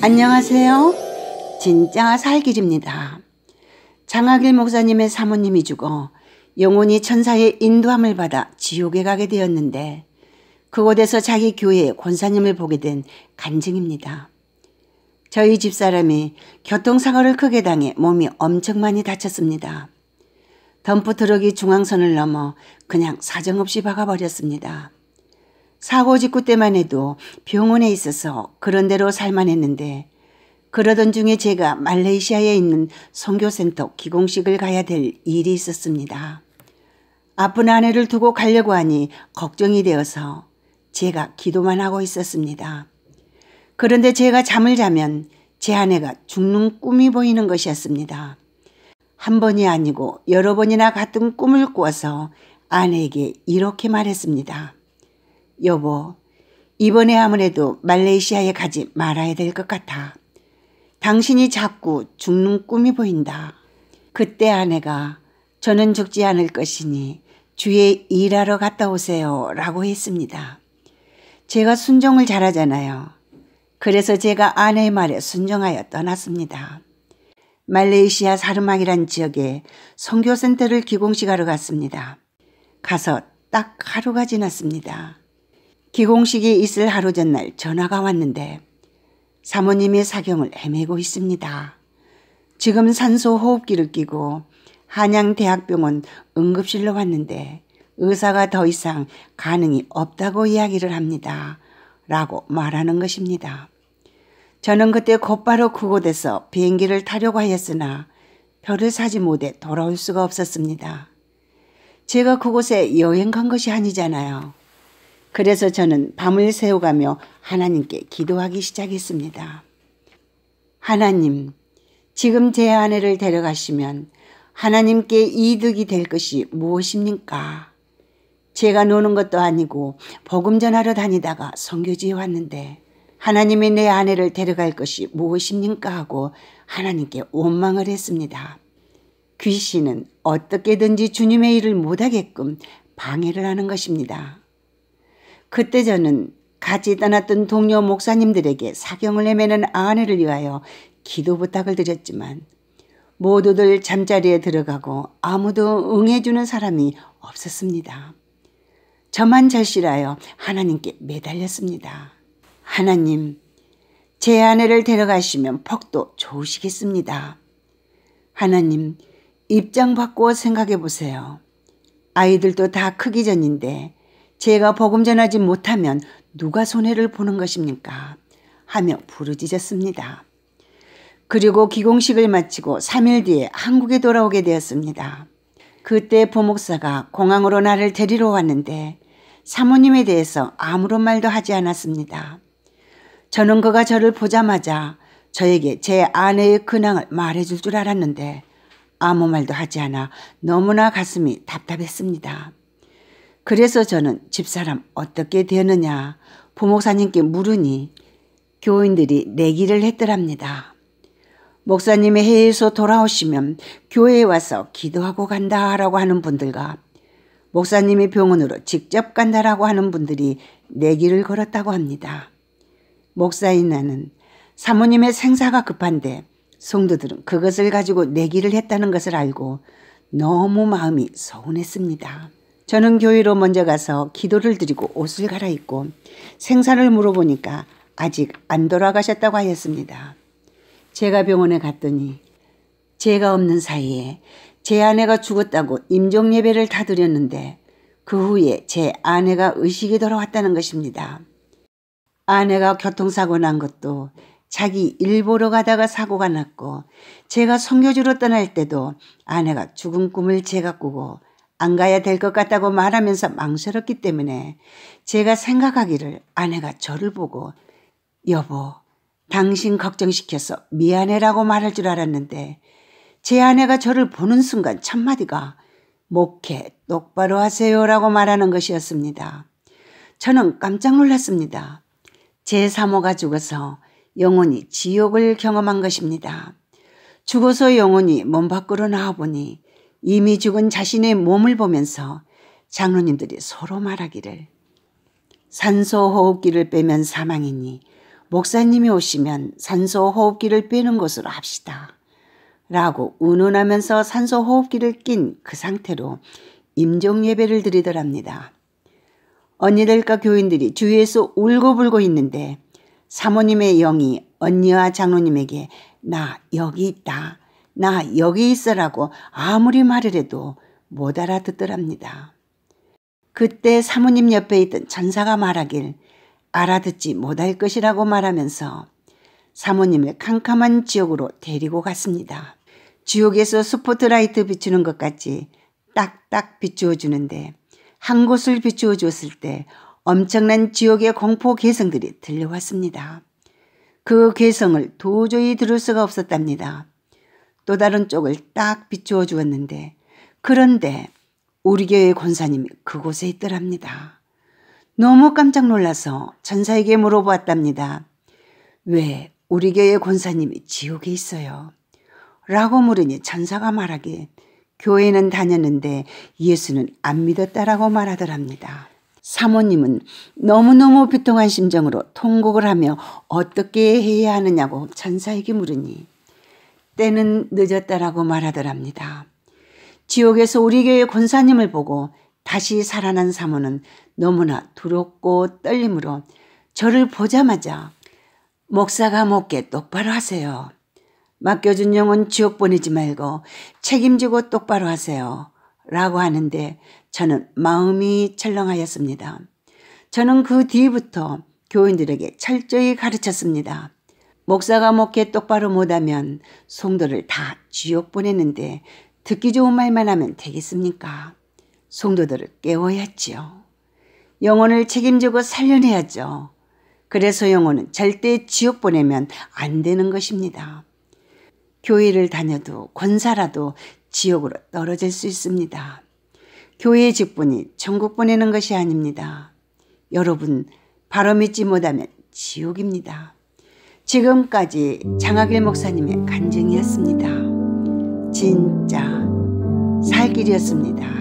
안녕하세요. 진짜 살길입니다. 장학일 목사님의 사모님이 죽어 영혼이 천사의 인도함을 받아 지옥에 가게 되었는데 그곳에서 자기 교회의 권사님을 보게 된 간증입니다. 저희 집사람이 교통사고를 크게 당해 몸이 엄청 많이 다쳤습니다. 덤프 트럭이 중앙선을 넘어 그냥 사정없이 박아버렸습니다. 사고 직후 때만 해도 병원에 있어서 그런대로 살만했는데 그러던 중에 제가 말레이시아에 있는 선교센터 기공식을 가야 될 일이 있었습니다. 아픈 아내를 두고 가려고 하니 걱정이 되어서 제가 기도만 하고 있었습니다. 그런데 제가 잠을 자면 제 아내가 죽는 꿈이 보이는 것이었습니다. 한 번이 아니고 여러 번이나 같은 꿈을 꾸어서 아내에게 이렇게 말했습니다. 여보, 이번에 아무래도 말레이시아에 가지 말아야 될 것 같아. 당신이 자꾸 죽는 꿈이 보인다. 그때 아내가 저는 죽지 않을 것이니 주의 일하러 갔다 오세요 라고 했습니다. 제가 순종을 잘하잖아요. 그래서 제가 아내의 말에 순종하여 떠났습니다. 말레이시아 사르망이란 지역에 성교센터를 기공식하러 갔습니다. 가서 딱 하루가 지났습니다. 기공식이 있을 하루 전날 전화가 왔는데 사모님이 사경을 헤매고 있습니다. 지금 산소 호흡기를 끼고 한양대학병원 응급실로 왔는데 의사가 더 이상 가능이 없다고 이야기를 합니다. 라고 말하는 것입니다. 저는 그때 곧바로 그곳에서 비행기를 타려고 하였으나 별을 사지 못해 돌아올 수가 없었습니다. 제가 그곳에 여행 간 것이 아니잖아요. 그래서 저는 밤을 새워가며 하나님께 기도하기 시작했습니다. 하나님, 지금 제 아내를 데려가시면 하나님께 이득이 될 것이 무엇입니까? 제가 노는 것도 아니고 복음 전하러 다니다가 선교지에 왔는데 하나님이 내 아내를 데려갈 것이 무엇입니까 하고 하나님께 원망을 했습니다. 귀신은 어떻게든지 주님의 일을 못하게끔 방해를 하는 것입니다. 그때 저는 같이 떠났던 동료 목사님들에게 사경을 헤매는 아내를 위하여 기도 부탁을 드렸지만 모두들 잠자리에 들어가고 아무도 응해주는 사람이 없었습니다. 저만 절실하여 하나님께 매달렸습니다. 하나님, 제 아내를 데려가시면 퍽도 좋으시겠습니다. 하나님, 입장 바꿔 생각해 보세요. 아이들도 다 크기 전인데 제가 복음 전하지 못하면 누가 손해를 보는 것입니까? 하며 부르짖었습니다. 그리고 기공식을 마치고 3일 뒤에 한국에 돌아오게 되었습니다. 그때 보목사가 공항으로 나를 데리러 왔는데 사모님에 대해서 아무런 말도 하지 않았습니다. 저는 그가 저를 보자마자 저에게 제 아내의 근황을 말해줄 줄 알았는데 아무 말도 하지 않아 너무나 가슴이 답답했습니다. 그래서 저는 집사람 어떻게 되느냐 부목사님께 물으니 교인들이 내기를 했더랍니다. 목사님의 해외에서 돌아오시면 교회에 와서 기도하고 간다라고 하는 분들과 목사님이 병원으로 직접 간다라고 하는 분들이 내기를 걸었다고 합니다. 목사인 나는 사모님의 생사가 급한데 성도들은 그것을 가지고 내기를 했다는 것을 알고 너무 마음이 서운했습니다. 저는 교회로 먼저 가서 기도를 드리고 옷을 갈아입고 생사를 물어보니까 아직 안 돌아가셨다고 하였습니다. 제가 병원에 갔더니 제가 없는 사이에 제 아내가 죽었다고 임종 예배를 다 드렸는데 그 후에 제 아내가 의식이 돌아왔다는 것입니다. 아내가 교통사고 난 것도 자기 일보러 가다가 사고가 났고 제가 성교주로 떠날 때도 아내가 죽은 꿈을 제가 꾸고 안 가야 될 것 같다고 말하면서 망설였기 때문에 제가 생각하기를 아내가 저를 보고 여보, 당신 걱정시켜서 미안해라고 말할 줄 알았는데 제 아내가 저를 보는 순간 첫마디가 목회 똑바로 하세요라고 말하는 것이었습니다. 저는 깜짝 놀랐습니다. 제 사모가 죽어서 영혼이 지옥을 경험한 것입니다. 죽어서 영혼이 몸 밖으로 나와보니 이미 죽은 자신의 몸을 보면서 장로님들이 서로 말하기를 산소호흡기를 빼면 사망이니 목사님이 오시면 산소호흡기를 빼는 것으로 합시다. 라고 운운하면서 산소호흡기를 낀 그 상태로 임종예배를 드리더랍니다. 언니들과 교인들이 주위에서 울고불고 있는데 사모님의 영이 언니와 장로님에게 나 여기 있다. 나 여기 있어라고 아무리 말을 해도 못 알아듣더랍니다. 그때 사모님 옆에 있던 천사가 말하길 알아듣지 못할 것이라고 말하면서 사모님을 캄캄한 지옥으로 데리고 갔습니다. 지옥에서 스포트라이트 비추는 것 같이 딱딱 비추어 주는데 한 곳을 비추어 줬을때 엄청난 지옥의 공포 개성들이 들려왔습니다. 그 개성을 도저히 들을 수가 없었답니다. 또 다른 쪽을 딱 비추어 주었는데 그런데 우리 교회 권사님이 그곳에 있더랍니다. 너무 깜짝 놀라서 천사에게 물어보았답니다. 왜 우리 교회 권사님이 지옥에 있어요? 라고 물으니 천사가 말하길 교회는 다녔는데 예수는 안 믿었다라고 말하더랍니다. 사모님은 너무너무 비통한 심정으로 통곡을 하며 어떻게 해야 하느냐고 천사에게 물으니 때는 늦었다라고 말하더랍니다. 지옥에서 우리 교회 권사님을 보고 다시 살아난 사모는 너무나 두렵고 떨림으로 저를 보자마자 목사가 목게 똑바로 하세요. 맡겨준 영혼 지옥 보내지 말고 책임지고 똑바로 하세요. 라고 하는데 저는 마음이 철렁하였습니다. 저는 그 뒤부터 교인들에게 철저히 가르쳤습니다. 목사가 목회 똑바로 못하면 송도를 다 지옥 보내는데 듣기 좋은 말만 하면 되겠습니까? 송도들을 깨워야지요. 영혼을 책임지고 살려내야죠. 그래서 영혼은 절대 지옥 보내면 안 되는 것입니다. 교회를 다녀도 권사라도 지옥으로 떨어질 수 있습니다. 교회의 직분이 천국 보내는 것이 아닙니다. 여러분, 바로 믿지 못하면 지옥입니다. 지금까지 장학일 목사님의 간증이었습니다. 진짜 살길이었습니다.